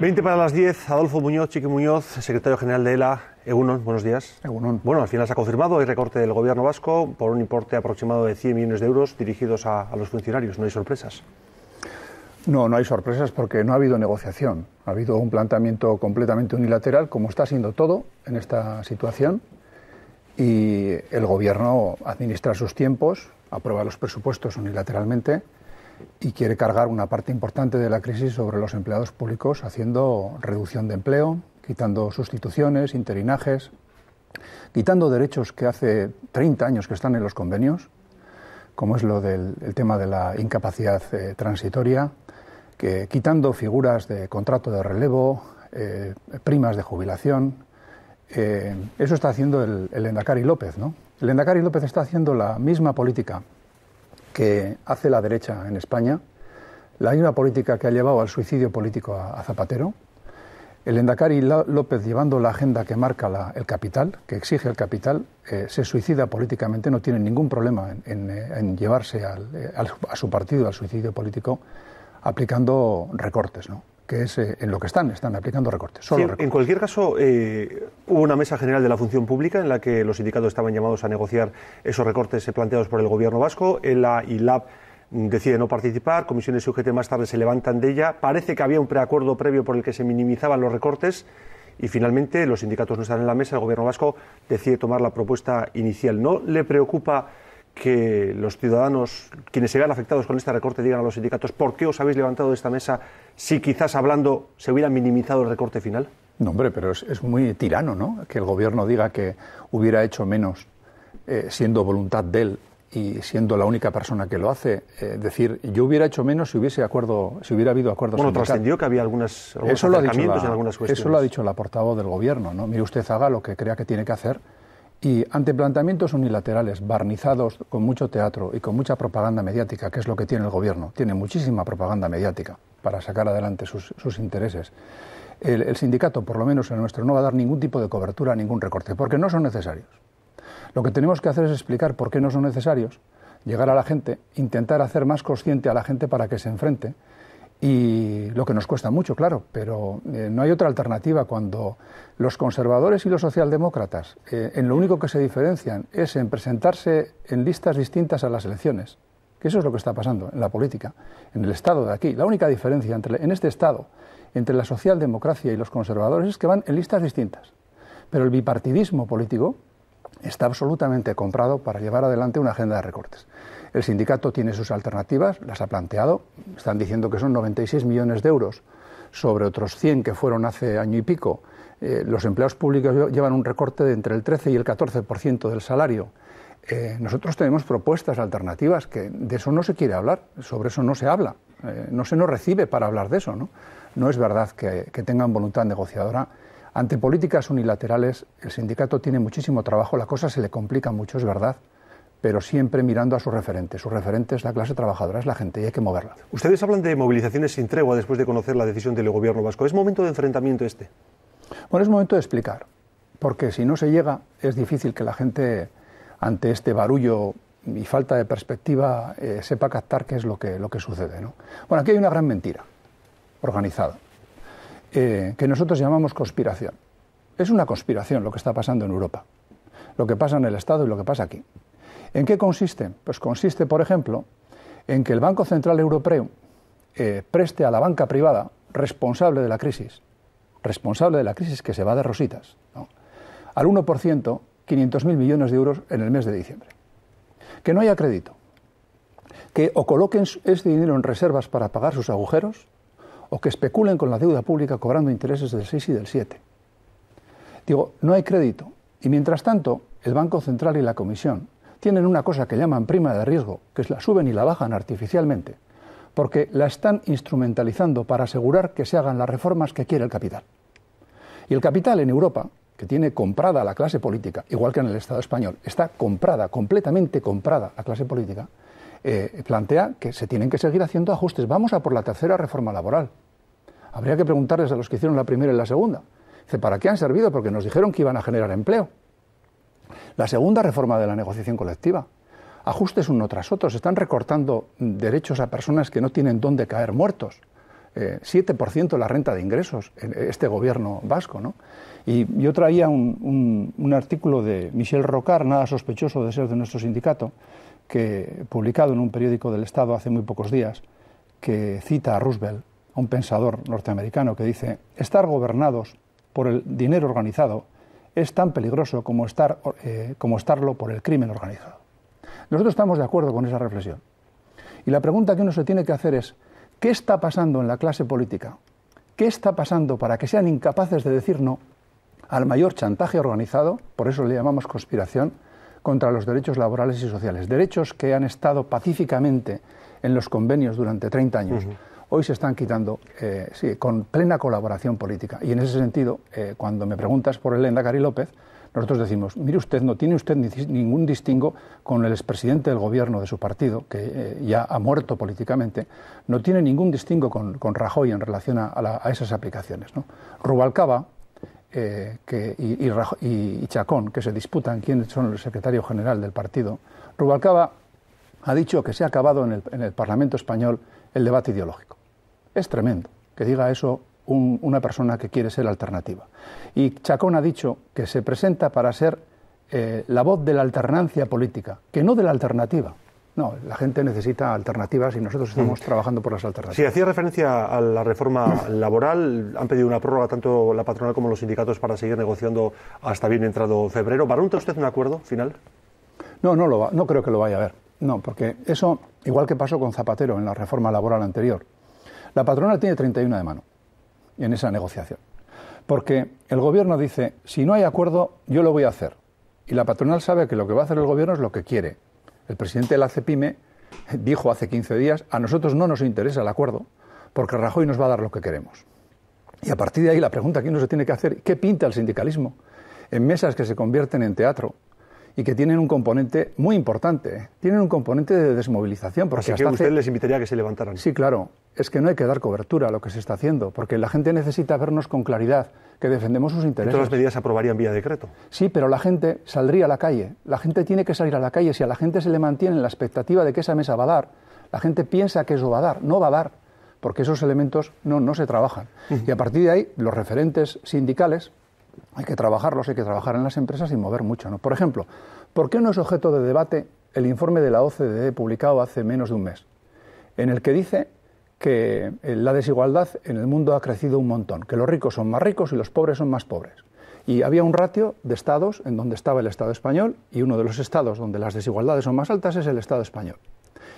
20 para las 10, Adolfo Muñoz, Chiqui Muñoz, secretario general de ELA. Egunon, buenos días. Bueno, al final se ha confirmado, el recorte del gobierno vasco por un importe aproximado de 100 millones de euros dirigidos a, a los funcionarios. No hay sorpresas. No, no hay sorpresas porque no ha habido negociación. Ha habido un planteamiento completamente unilateral, como está siendo todo en esta situación. Y el Gobierno administra sus tiempos, aprueba los presupuestos unilateralmente y quiere cargar una parte importante de la crisis sobre los empleados públicos haciendo reducción de empleo, quitando sustituciones, interinajes, quitando derechos que hace 30 años que están en los convenios, como es lo del tema de la incapacidad eh, transitoria, quitando figuras de contrato de relevo, eh, primas de jubilación. Eh, eso está haciendo el, el Endacari López, ¿no? El Endacari López está haciendo la misma política que hace la derecha en España, la misma política que ha llevado al suicidio político a, Zapatero, el Endacari López, llevando la agenda que marca el capital, que exige el capital, eh, se suicida políticamente, no tiene ningún problema en, eh, llevarse eh, a su partido al suicidio político aplicando recortes. ¿no? que es eh, en lo que están, están aplicando recortes. En cualquier caso, eh, hubo una mesa general de la función pública en la que los sindicatos estaban llamados a negociar esos recortes planteados por el gobierno vasco. ELA y decide no participar, comisiones y UGT más tarde se levantan de ella. Parece que había un preacuerdo previo por el que se minimizaban los recortes y finalmente los sindicatos no están en la mesa, el gobierno vasco decide tomar la propuesta inicial. ¿No le preocupa? que los ciudadanos, quienes se vean afectados con este recorte, digan a los sindicatos por qué os habéis levantado de esta mesa si quizás hablando se hubiera minimizado el recorte final? No, hombre, pero es, muy tirano, ¿no? Que el gobierno diga que hubiera hecho menos eh, siendo voluntad de él y siendo la única persona que lo hace, eh, decir yo hubiera hecho menos si hubiese acuerdo, si hubiera habido acuerdos. Bueno, trascendió que había algunas, algunos eso lo ha dicho en algunas cuestiones. Eso lo ha dicho la portavoz del gobierno, ¿no? Mire usted haga lo que crea que tiene que hacer y ante planteamientos unilaterales, barnizados con mucho teatro y con mucha propaganda mediática, que es lo que tiene el gobierno, tiene muchísima propaganda mediática para sacar adelante sus, intereses, el, el, sindicato, por lo menos el nuestro, no va a dar ningún tipo de cobertura, ningún recorte, porque no son necesarios. Lo que tenemos que hacer es explicar por qué no son necesarios, llegar a la gente, intentar hacer más consciente a la gente para que se enfrente y lo que nos cuesta mucho, claro, pero eh, no hay otra alternativa cuando los conservadores y los socialdemócratas eh, en lo único que se diferencian es en presentarse en listas distintas a las elecciones, que eso es lo que está pasando en la política, en el Estado de aquí. La única diferencia en este Estado entre la socialdemocracia y los conservadores es que van en listas distintas, pero el bipartidismo político está absolutamente comprado para llevar adelante una agenda de recortes. El sindicato tiene sus alternativas, las ha planteado. Están diciendo que son 96 millones de euros sobre otros 100 que fueron hace año y pico. Eh, los empleados públicos llevan un recorte de entre el 13 y el 14% del salario. Eh, nosotros tenemos propuestas alternativas que de eso no se quiere hablar, sobre eso no se habla, eh, no se nos recibe para hablar de eso. No, es verdad que, que tengan voluntad negociadora. Ante políticas unilaterales, el sindicato tiene muchísimo trabajo, la cosa se le complica mucho, es verdad pero siempre mirando a sus referentes. Sus referentes la clase trabajadora, es la gente y hay que moverla. Ustedes hablan de movilizaciones sin tregua después de conocer la decisión del gobierno vasco. ¿Es momento de enfrentamiento este? Bueno, es momento de explicar, porque si no se llega es difícil que la gente ante este barullo y falta de perspectiva eh, sepa captar qué es lo que, sucede. Bueno, aquí hay una gran mentira organizada, eh, que nosotros llamamos conspiración. Es una conspiración lo que está pasando en Europa, lo que pasa en el Estado y lo que pasa aquí. ¿En qué consiste? Pues consiste, por ejemplo, en que el Banco Central Europeo eh, preste a la banca privada responsable de la crisis, responsable de la crisis que se va de rositas, ¿no? al 1%, 500.000 millones de euros en el mes de diciembre. Que no haya crédito, que o coloquen ese dinero en reservas para pagar sus agujeros, o que especulen con la deuda pública cobrando intereses del 6 y del 7. Digo, no hay crédito. Y mientras tanto, el Banco Central y la Comisión tienen una cosa que llaman prima de riesgo, que es la suben y la bajan artificialmente, porque la están instrumentalizando para asegurar que se hagan las reformas que quiere el capital. Y el capital en Europa, que tiene comprada la clase política, igual que en el Estado español, está comprada, completamente comprada la clase política, eh, plantea que se tienen que seguir haciendo ajustes. Vamos a por la tercera reforma laboral. Habría que preguntarles a los que hicieron la primera y la segunda. ¿para qué han servido? Porque nos dijeron que iban a generar empleo. La segunda reforma de la negociación colectiva. Ajustes uno tras otro. Se están recortando derechos a personas que no tienen dónde caer muertos. Eh, 7% la renta de ingresos en este gobierno vasco. ¿no? Y yo traía un, un, artículo de Michel Rocard, nada sospechoso de ser de nuestro sindicato, que publicado en un periódico del Estado hace muy pocos días, que cita a Roosevelt, a un pensador norteamericano, que dice, estar gobernados por el dinero organizado es tan peligroso como, estar, eh, como estarlo por el crimen organizado. Nosotros estamos de acuerdo con esa reflexión. Y la pregunta que uno se tiene que hacer es, ¿qué está pasando en la clase política? ¿Qué está pasando para que sean incapaces de decir no al mayor chantaje organizado, por eso le llamamos conspiración, contra los derechos laborales y sociales? Derechos que han estado pacíficamente en los convenios durante 30 años hoy se están quitando, eh, con plena colaboración política. Y en ese sentido, eh, cuando me preguntas por el Cari López, nosotros decimos, mire usted, no tiene usted ningún distingo con el expresidente del gobierno de su partido, que eh, ya ha muerto políticamente, no tiene ningún distingo con, Rajoy en relación a, esas aplicaciones. ¿no? Rubalcaba y, Chacón, que se disputan quiénes son el secretario general del partido, Rubalcaba ha dicho que se ha acabado en el, en el Parlamento español el debate ideológico. Es tremendo que diga eso una persona que quiere ser alternativa. Y Chacón ha dicho que se presenta para ser eh, la voz de la alternancia política, que no de la alternativa. No, la gente necesita alternativas y nosotros mm. estamos trabajando por las alternativas. Sí, hacía referencia a la reforma laboral. Han pedido una prórroga tanto la patronal como los sindicatos para seguir negociando hasta bien entrado febrero. ¿Barunta usted un acuerdo final? No, no, lo va, no creo que lo vaya a haber. No, porque eso, igual que pasó con Zapatero en la reforma laboral anterior, la patronal tiene 31 de mano en esa negociación. Porque el gobierno dice, si no hay acuerdo, yo lo voy a hacer. Y la patronal sabe que lo que va a hacer el gobierno es lo que quiere. El presidente de la CEPIME dijo hace 15 días, a nosotros no nos interesa el acuerdo, porque Rajoy nos va a dar lo que queremos. Y a partir de ahí la pregunta que uno se tiene que hacer, ¿qué pinta el sindicalismo? En mesas que se convierten en teatro, y que tienen un componente muy importante. ¿eh? Tienen un componente de desmovilización. Porque usted les invitaría a que se levantaran. Sí, claro. Es que no hay que dar cobertura a lo que se está haciendo, porque la gente necesita vernos con claridad, que defendemos sus intereses. Todas las medidas se aprobarían vía decreto. Sí, pero la gente saldría a la calle. La gente tiene que salir a la calle. Si a la gente se le mantiene la expectativa de que esa mesa va a dar, la gente piensa que eso va a dar. No va a dar, porque esos elementos no, se trabajan. Y a partir de ahí, los referentes sindicales, hay que trabajarlos, hay que trabajar en las empresas y mover mucho. ¿no? Por ejemplo, ¿por qué no es objeto de debate el informe de la OCDE publicado hace menos de un mes, en el que dice que eh, la desigualdad en el mundo ha crecido un montón, que los ricos son más ricos y los pobres son más pobres? Y había un ratio de estados en donde estaba el Estado español y uno de los estados donde las desigualdades son más altas es el Estado español.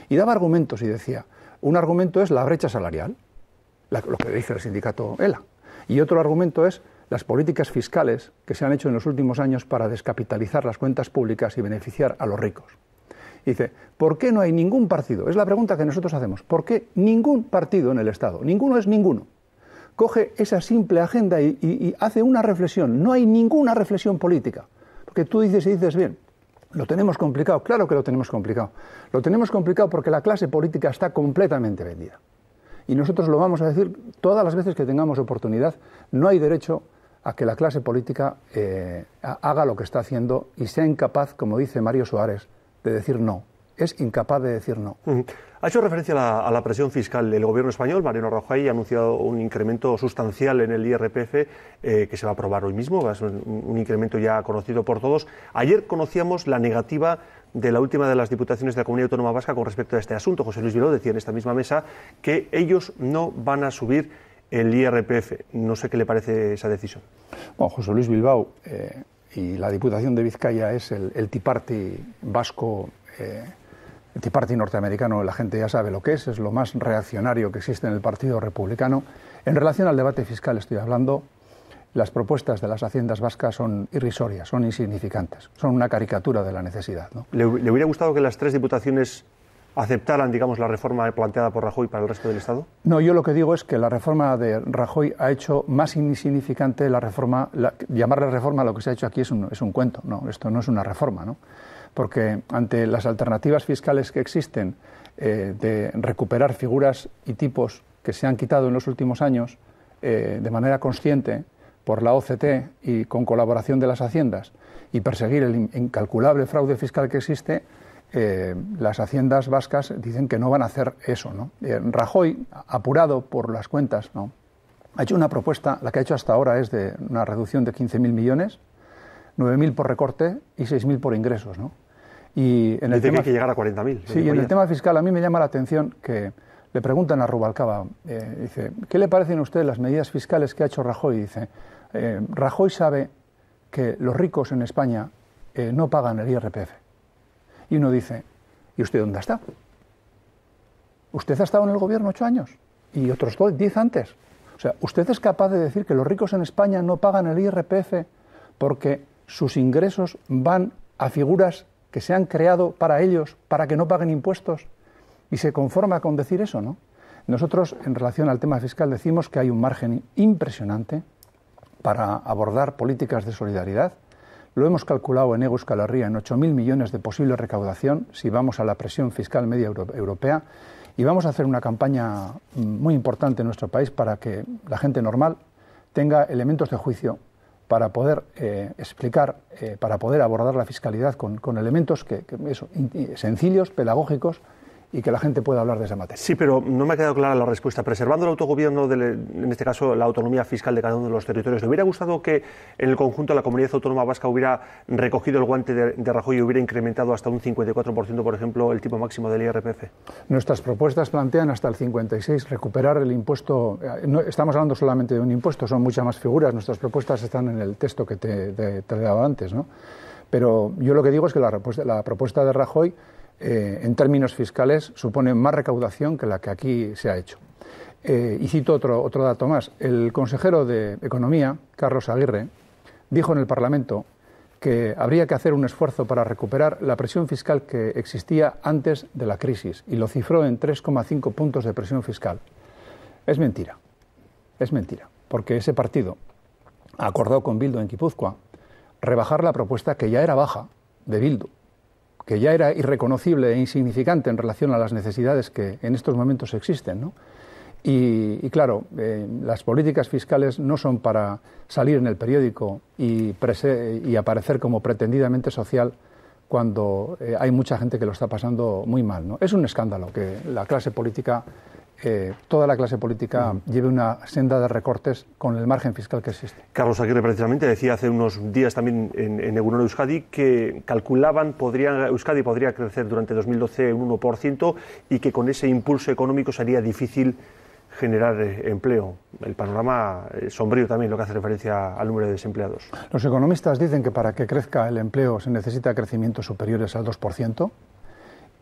Y daba argumentos y decía, un argumento es la brecha salarial, lo que dice el sindicato ELA, y otro argumento es las políticas fiscales que se han hecho en los últimos años para descapitalizar las cuentas públicas y beneficiar a los ricos. dice, ¿por qué no hay ningún partido? Es la pregunta que nosotros hacemos. ¿Por qué ningún partido en el Estado? Ninguno es ninguno. Coge esa simple agenda y hace una reflexión. No hay ninguna reflexión política. Porque tú dices y dices bien, lo tenemos complicado, claro que lo tenemos complicado. Lo tenemos complicado porque la clase política está completamente vendida. Y nosotros lo vamos a decir todas las veces que tengamos oportunidad. No hay derecho a que la clase política eh, haga lo que está haciendo y sea incapaz, como dice Mario Suárez, de decir no. Es incapaz de decir no. Ha hecho referencia a la, presión fiscal del Gobierno español. Mariano Rajoy ha anunciado un incremento sustancial en el IRPF eh, que se va a aprobar hoy mismo. Es un, un incremento ya conocido por todos. Ayer conocíamos la negativa de la última de las diputaciones de la Comunidad Autónoma Vasca con respecto a este asunto. José Luis Viló decía en esta misma mesa que ellos no van a subir el IRPF. No sé qué le parece esa decisión. Bueno, José Luis Bilbao eh, y la Diputación de Vizcaya es el, el vasco, eh, el norteamericano, la gente ya sabe lo que es, es lo más reaccionario que existe en el Partido Republicano. En relación al debate fiscal estoy hablando, las propuestas de las haciendas vascas son irrisorias, son insignificantes, son una caricatura de la necesidad. ¿Le, hubiera gustado que las tres diputaciones aceptaran, digamos, la reforma planteada por Rajoy para el resto del Estado? No, yo lo que digo es que la reforma de Rajoy ha hecho más insignificante la reforma. La, llamarle reforma lo que se ha hecho aquí es un, es un cuento, no, esto no es una reforma, ¿no? Porque ante las alternativas fiscales que existen eh, de recuperar figuras y tipos que se han quitado en los últimos años eh, de manera consciente por la OCT y con colaboración de las haciendas y perseguir el incalculable fraude fiscal que existe, eh, las haciendas vascas dicen que no van a hacer eso. ¿no? Eh, Rajoy, apurado por las cuentas, ¿no? ha hecho una propuesta, la que ha hecho hasta ahora es de una reducción de 15.000 millones, 9.000 por recorte y 6.000 por ingresos. ¿no? Y en el tema, que llegar a 40.000. Sí, y en el tema fiscal a mí me llama la atención que le preguntan a Rubalcaba, eh, dice, ¿qué le parecen a usted las medidas fiscales que ha hecho Rajoy? Dice, Rajoy sabe que los ricos en España no pagan el IRPF. Y uno dice, ¿y usted dónde está? Usted ha estado en el gobierno ocho años y otros diez antes. O sea, ¿usted es capaz de decir que los ricos en España no pagan el IRPF porque sus ingresos van a figuras que se han creado para ellos, para que no paguen impuestos? Y se conforma con decir eso, ¿no? Nosotros, en relación al tema fiscal, decimos que hay un margen impresionante para abordar políticas de solidaridad lo hemos calculado en Ego Euskal Herria en 8.000 millones de posible recaudación si vamos a la presión fiscal media europea y vamos a hacer una campaña muy importante en nuestro país para que la gente normal tenga elementos de juicio para poder eh, explicar, eh, para poder abordar la fiscalidad con, elementos que, que sencillos, pedagógicos y que la gente pueda hablar de esa materia. Sí, pero no me ha quedado clara la respuesta. Preservando el autogobierno, de, en este caso la autonomía fiscal de cada uno de los territorios, ¿le hubiera gustado que en el conjunto la comunidad autónoma vasca hubiera recogido el guante de, Rajoy y hubiera incrementado hasta un 54%, por ejemplo, el tipo máximo del IRPF? Nuestras propuestas plantean hasta el 56%, recuperar el impuesto. Eh, no, estamos hablando solamente de un impuesto, son muchas más figuras. Nuestras propuestas están en el texto que te, te, he dado antes, ¿no? Pero yo lo que digo es que la propuesta de Rajoy eh, en términos fiscales supone más recaudación que la que aquí se ha hecho. Eh, y cito otro, otro dato más. El consejero de Economía, Carlos Aguirre, dijo en el Parlamento que habría que hacer un esfuerzo para recuperar la presión fiscal que existía antes de la crisis y lo cifró en 3,5 puntos de presión fiscal. Es mentira, es mentira, porque ese partido acordó con Bildo en Quipúzcoa rebajar la propuesta que ya era baja de Bildo que ya era irreconocible e insignificante en relación a las necesidades que en estos momentos existen. Y, claro, eh, las políticas fiscales no son para salir en el periódico y, aparecer como pretendidamente social cuando eh, hay mucha gente que lo está pasando muy mal. ¿no? Es un escándalo que la clase política eh, toda la clase política lleve una senda de recortes con el margen fiscal que existe. Carlos Aguirre, precisamente, decía hace unos días también en, en Euskadi que calculaban podría, Euskadi podría crecer durante 2012 un 1% y que con ese impulso económico sería difícil generar eh, empleo. El panorama eh, sombrío también, lo que hace referencia al número de desempleados. Los economistas dicen que para que crezca el empleo se necesita crecimientos superiores al 2%.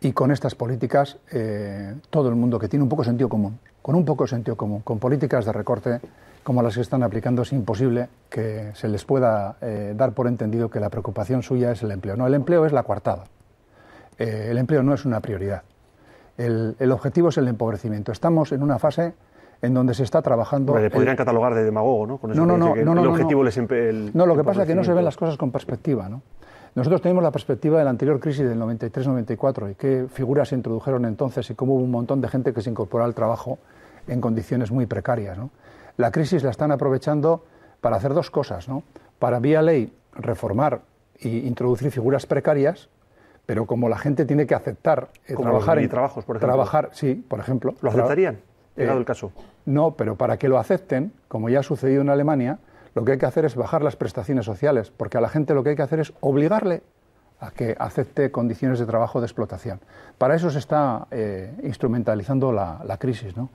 Y con estas políticas, eh, todo el mundo que tiene un poco de sentido común, con un poco de sentido común, con políticas de recorte como las que están aplicando, es imposible que se les pueda eh, dar por entendido que la preocupación suya es el empleo. No, el empleo es la coartada. Eh, el empleo no es una prioridad. El, objetivo es el empobrecimiento. Estamos en una fase en donde se está trabajando. Pero podrían catalogar de demagogo, ¿no? Con no, no, no, no, no, objetivo no lo que pasa es que no se ven las cosas con perspectiva, ¿no? Nosotros tenemos la perspectiva de la anterior crisis del 93-94 y qué figuras se introdujeron entonces y cómo hubo un montón de gente que se incorporó al trabajo en condiciones muy precarias. La crisis la están aprovechando para hacer dos cosas. Para vía ley reformar e introducir figuras precarias, pero como la gente tiene que aceptar eh, trabajar y trabajos, por ejemplo. Trabajar, sí, por ejemplo. ¿Lo aceptarían? Llegado eh, el caso. No, pero para que lo acepten, como ya ha sucedido en Alemania, lo que hay que hacer es bajar las prestaciones sociales, porque a la gente lo que hay que hacer es obligarle a que acepte condiciones de trabajo de explotación. Para eso se está eh, instrumentalizando la, crisis, ¿no?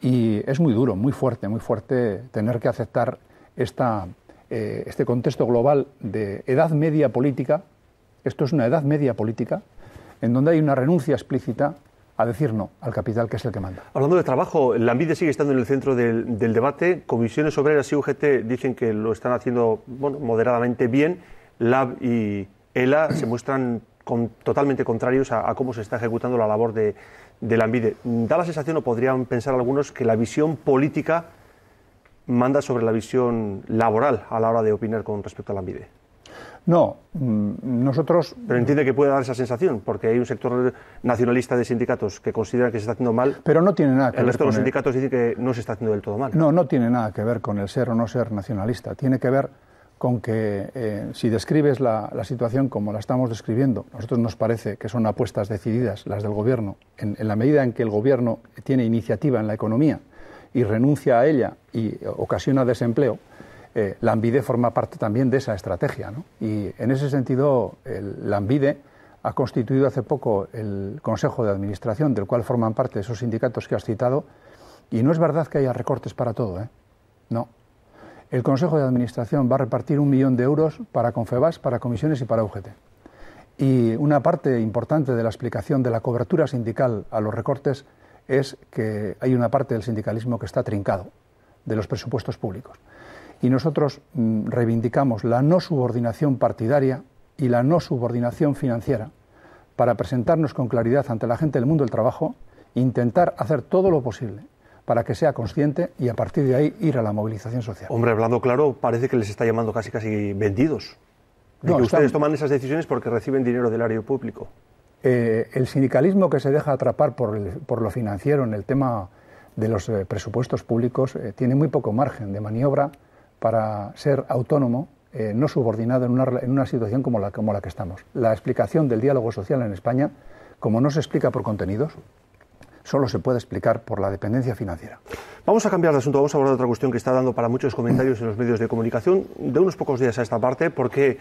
Y es muy duro, muy fuerte, muy fuerte tener que aceptar esta, eh, este contexto global de edad media política. Esto es una edad media política en donde hay una renuncia explícita a decir no al capital que es el que manda. Hablando de trabajo, la Ambide sigue estando en el centro del, debate. Comisiones Obreras y UGT dicen que lo están haciendo moderadamente bien. LAB y ELA se muestran totalmente contrarios a, cómo se está ejecutando la labor de, de la Da la sensación, o podrían pensar algunos, que la visión política manda sobre la visión laboral a la hora de opinar con respecto a la no, mm, nosotros... Pero entiende que puede dar esa sensación, porque hay un sector nacionalista de sindicatos que considera que se está haciendo mal. Pero no tiene nada que el ver. Resto el de los sindicatos dicen que no se está haciendo del todo mal. No, no tiene nada que ver con el ser o no ser nacionalista. Tiene que ver con que eh, si describes la, situación como la estamos describiendo, a nosotros nos parece que son apuestas decididas las del Gobierno, en la medida en que el Gobierno tiene iniciativa en la economía y renuncia a ella y ocasiona desempleo, eh, la ANVIDE forma parte también de esa estrategia. Y en ese sentido, la ANVIDE ha constituido hace poco el Consejo de Administración, del cual forman parte esos sindicatos que has citado, y no es verdad que haya recortes para todo. ¿eh? No. El Consejo de Administración va a repartir un millón de euros para Confebas, para comisiones y para UGT. Y una parte importante de la explicación de la cobertura sindical a los recortes es que hay una parte del sindicalismo que está trincado de los presupuestos públicos. Y nosotros mm, reivindicamos la no subordinación partidaria y la no subordinación financiera para presentarnos con claridad ante la gente del mundo del trabajo, intentar hacer todo lo posible para que sea consciente y a partir de ahí ir a la movilización social. Hombre, hablando claro, parece que les está llamando casi casi vendidos. ustedes toman esas decisiones porque reciben dinero del área público. Eh, el sindicalismo que se deja atrapar por, por, lo financiero en el tema de los eh, presupuestos públicos eh, tiene muy poco margen de maniobra para ser autónomo, eh, no subordinado en una, situación como la, como la que estamos. La explicación del diálogo social en España, como no se explica por contenidos, solo se puede explicar por la dependencia financiera. Vamos a cambiar de asunto, vamos a abordar otra cuestión que está dando para muchos comentarios en los medios de comunicación de unos pocos días a esta parte, porque,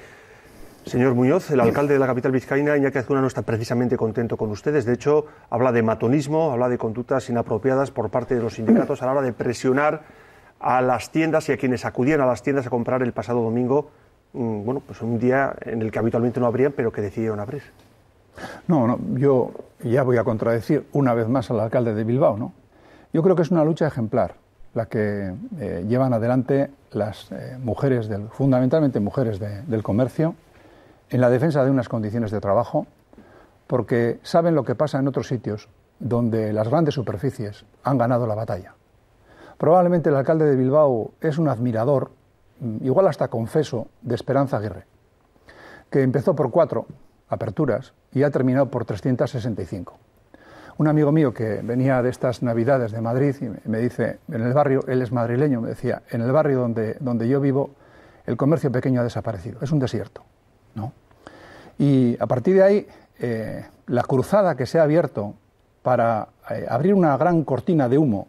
señor Muñoz, el alcalde de la capital vizcaína, Iñaki Azcuna, no está precisamente contento con ustedes. De hecho, habla de matonismo, habla de conductas inapropiadas por parte de los sindicatos a la hora de presionar a las tiendas y a quienes acudían a las tiendas a comprar el pasado domingo, mm, bueno, pues un día en el que habitualmente no abrían, pero que decidieron abrir. No, no, yo ya voy a contradecir una vez más al alcalde de Bilbao, ¿no? Yo creo que es una lucha ejemplar la que eh, llevan adelante las eh, mujeres, del, fundamentalmente mujeres del comercio, en la defensa de unas condiciones de trabajo, porque saben lo que pasa en otros sitios donde las grandes superficies han ganado la batalla. Probablemente el alcalde de Bilbao es un admirador, igual hasta confeso, de Esperanza Aguirre, que empezó por cuatro aperturas y ha terminado por 365. Un amigo mío que venía de estas Navidades de Madrid y me dice, en el barrio, él es madrileño, me decía, en el barrio donde, donde yo vivo, el comercio pequeño ha desaparecido, es un desierto. ¿no? Y a partir de ahí, eh, la cruzada que se ha abierto para eh, abrir una gran cortina de humo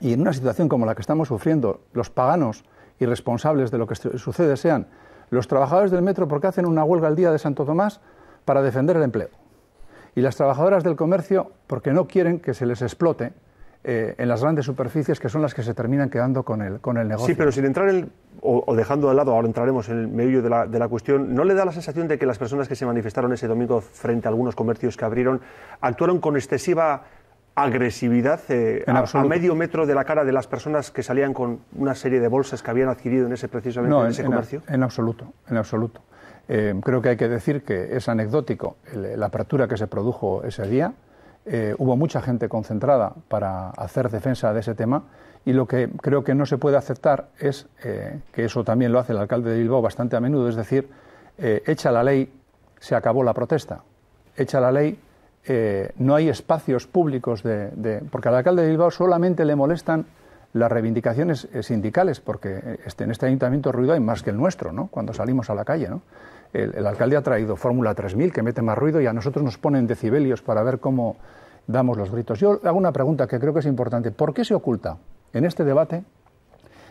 y en una situación como la que estamos sufriendo, los paganos y responsables de lo que sucede sean los trabajadores del metro porque hacen una huelga el día de Santo Tomás para defender el empleo. Y las trabajadoras del comercio porque no quieren que se les explote eh, en las grandes superficies que son las que se terminan quedando con el, con el negocio. Sí, pero sin entrar o, dejando de lado, ahora entraremos en el medio de la, de la, cuestión, ¿no le da la sensación de que las personas que se manifestaron ese domingo frente a algunos comercios que abrieron actuaron con excesiva agresividad eh, a, medio metro de la cara de las personas que salían con una serie de bolsas que habían adquirido en ese precisamente en, ese comercio? En, absoluto, en absoluto. Eh, creo que hay que decir que es anecdótico la apertura que se produjo ese día. Eh, hubo mucha gente concentrada para hacer defensa de ese tema y lo que creo que no se puede aceptar es que eso también lo hace el alcalde de Bilbao bastante a menudo, es decir, hecha la ley se acabó la protesta, hecha la ley eh, no hay espacios públicos de, Porque al alcalde de Bilbao solamente le molestan las reivindicaciones eh, sindicales, porque eh, este, en este ayuntamiento ruido hay más que el nuestro, ¿no? Cuando salimos a la calle, El, el alcalde ha traído Fórmula 3000, que mete más ruido, y a nosotros nos ponen decibelios para ver cómo damos los gritos. Yo hago una pregunta que creo que es importante. ¿Por qué se oculta en este debate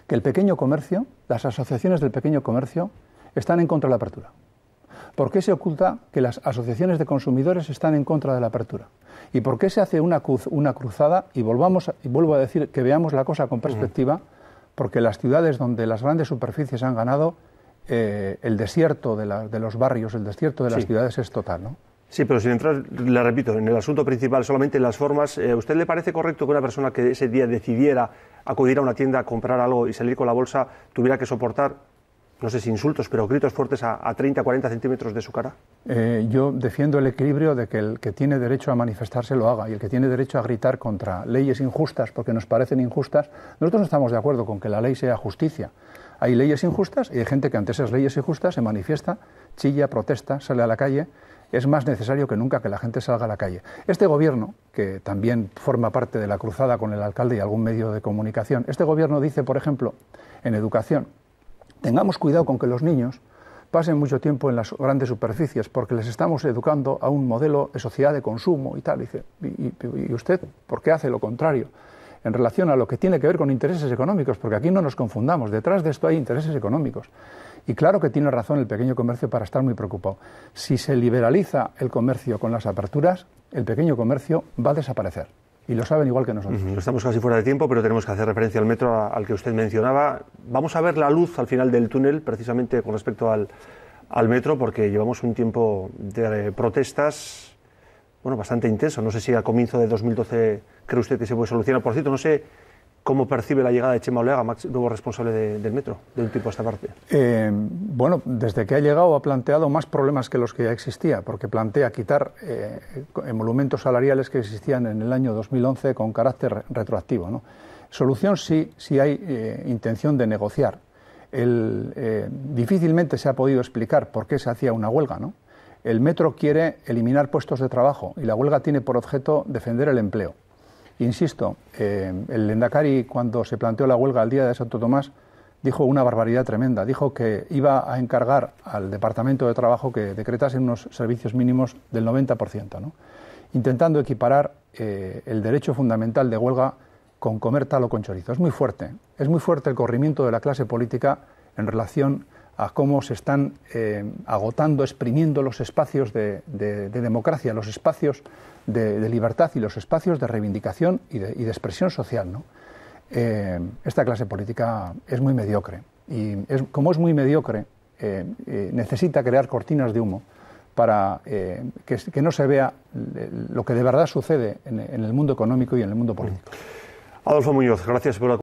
que el pequeño comercio, las asociaciones del pequeño comercio, están en contra de la apertura? ¿Por qué se oculta que las asociaciones de consumidores están en contra de la apertura? ¿Y por qué se hace una, una cruzada? Y, volvamos, y vuelvo a decir que veamos la cosa con perspectiva, porque las ciudades donde las grandes superficies han ganado, eh, el desierto de, los barrios, el desierto de las ciudades es total. ¿no? Sí, pero sin entrar, le repito, en el asunto principal, solamente en las formas, eh, ¿a usted le parece correcto que una persona que ese día decidiera acudir a una tienda a comprar algo y salir con la bolsa tuviera que soportar no sé si insultos, pero gritos fuertes a, a 30, 40 centímetros de su cara? Eh, yo defiendo el equilibrio de que el que tiene derecho a manifestarse lo haga y el que tiene derecho a gritar contra leyes injustas porque nos parecen injustas. Nosotros no estamos de acuerdo con que la ley sea justicia. Hay leyes injustas y hay gente que ante esas leyes injustas se manifiesta, chilla, protesta, sale a la calle. Es más necesario que nunca que la gente salga a la calle. Este gobierno, que también forma parte de la cruzada con el alcalde y algún medio de comunicación, este gobierno dice, por ejemplo, en educación, Tengamos cuidado con que los niños pasen mucho tiempo en las grandes superficies porque les estamos educando a un modelo de sociedad de consumo y tal. Y dice, usted por qué hace lo contrario? en relación a lo que tiene que ver con intereses económicos, porque aquí no nos confundamos, detrás de esto hay intereses económicos. Y claro que tiene razón el pequeño comercio para estar muy preocupado. Si se liberaliza el comercio con las aperturas, el pequeño comercio va a desaparecer y lo saben igual que nosotros. Estamos casi fuera de tiempo, pero tenemos que hacer referencia al metro al que usted mencionaba. Vamos a ver la luz al final del túnel, precisamente con respecto al, metro, porque llevamos un tiempo de eh, protestas bueno, bastante intenso. No sé si a comienzo de 2012 cree usted que se puede solucionar. Por cierto, no sé ¿Cómo percibe la llegada de Chema Olega, nuevo responsable del metro, de un tipo a esta parte? Eh, bueno, desde que ha llegado ha planteado más problemas que los que ya existía, porque plantea quitar eh, emolumentos salariales que existían en el año 2011 con carácter retroactivo. Solución sí, si hay eh, intención de negociar. difícilmente se ha podido explicar por qué se hacía una huelga, ¿no? El metro quiere eliminar puestos de trabajo y la huelga tiene por objeto defender el empleo. Insisto, eh, el Lendakari, cuando se planteó la huelga al día de Santo Tomás, dijo una barbaridad tremenda. Dijo que iba a encargar al Departamento de Trabajo que decretase unos servicios mínimos del 90%, intentando equiparar eh, el derecho fundamental de huelga con comer tal o con chorizo. Es muy fuerte. Es muy fuerte el corrimiento de la clase política en relación a cómo se están eh, agotando, exprimiendo los espacios de, democracia, los espacios de, libertad y los espacios de reivindicación y de, expresión social. Eh, esta clase política es muy mediocre y es, como es muy mediocre, eh, necesita crear cortinas de humo para que, no se vea lo que de verdad sucede en, el mundo económico y en el mundo político. Adolfo Muñoz, gracias por la